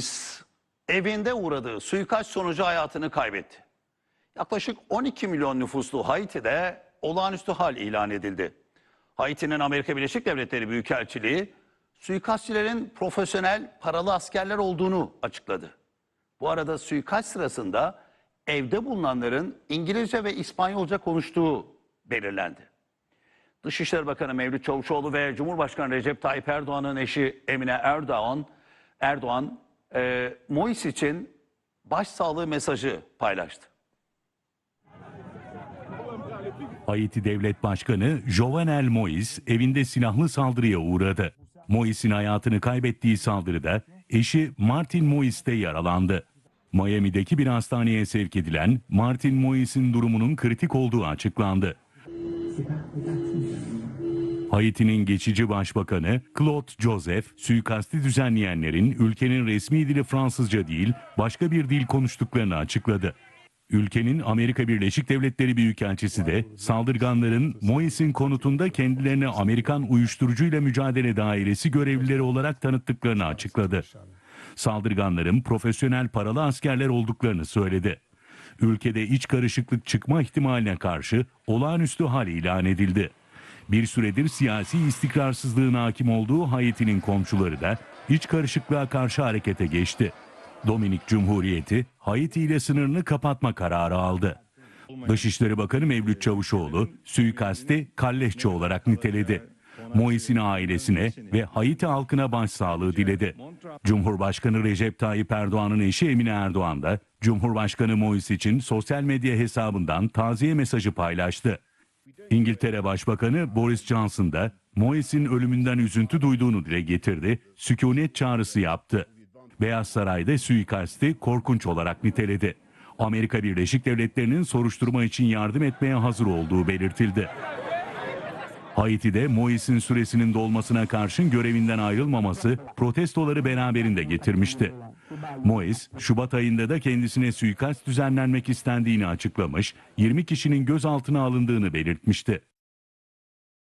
polis evinde uğradığı suikast sonucu hayatını kaybetti. Yaklaşık 12 milyon nüfuslu Haiti'de olağanüstü hal ilan edildi. Haiti'nin Amerika Birleşik Devletleri Büyükelçiliği suikastçilerin profesyonel paralı askerler olduğunu açıkladı. Bu arada suikast sırasında evde bulunanların İngilizce ve İspanyolca konuştuğu belirlendi. Dışişleri Bakanı Mevlüt Çavuşoğlu ve Cumhurbaşkanı Recep Tayyip Erdoğan'ın eşi Emine Erdoğan, Erdoğan e, Mois için başsağlığı mesajı paylaştı. Haiti Devlet Başkanı Jovenel Mois evinde silahlı saldırıya uğradı. Mois'in hayatını kaybettiği saldırıda eşi Martin Mois de yaralandı. Miami'deki bir hastaneye sevk edilen Martin Mois'in durumunun kritik olduğu açıklandı. Haiti'nin geçici başbakanı Claude Joseph, suikasti düzenleyenlerin ülkenin resmi dili Fransızca değil, başka bir dil konuştuklarını açıkladı. Ülkenin Amerika Birleşik Devletleri Büyükelçisi de saldırganların Mois'in konutunda kendilerine Amerikan uyuşturucuyla mücadele dairesi görevlileri olarak tanıttıklarını açıkladı. Saldırganların profesyonel paralı askerler olduklarını söyledi. Ülkede iç karışıklık çıkma ihtimaline karşı olağanüstü hal ilan edildi. Bir süredir siyasi istikrarsızlığın hakim olduğu Haiti'nin komşuları da iç karışıklığa karşı harekete geçti. Dominik Cumhuriyeti Haiti ile sınırını kapatma kararı aldı. Dışişleri Bakanı Mevlüt Çavuşoğlu suikasti kalleşçe olarak niteledi. Moisin ailesine ve Haiti halkına başsağlığı diledi. Cumhurbaşkanı Recep Tayyip Erdoğan'ın eşi Emine Erdoğan da Cumhurbaşkanı Mois için sosyal medya hesabından taziye mesajı paylaştı. İngiltere Başbakanı Boris Johnson da Moyes'in ölümünden üzüntü duyduğunu dile getirdi, sükunet çağrısı yaptı. Beyaz Saray'da suikasti korkunç olarak niteledi. Amerika Birleşik Devletleri'nin soruşturma için yardım etmeye hazır olduğu belirtildi. Haiti'de Mois'in süresinin dolmasına karşın görevinden ayrılmaması protestoları beraberinde getirmişti. Mois, Şubat ayında da kendisine suikast düzenlenmek istendiğini açıklamış, 20 kişinin gözaltına alındığını belirtmişti.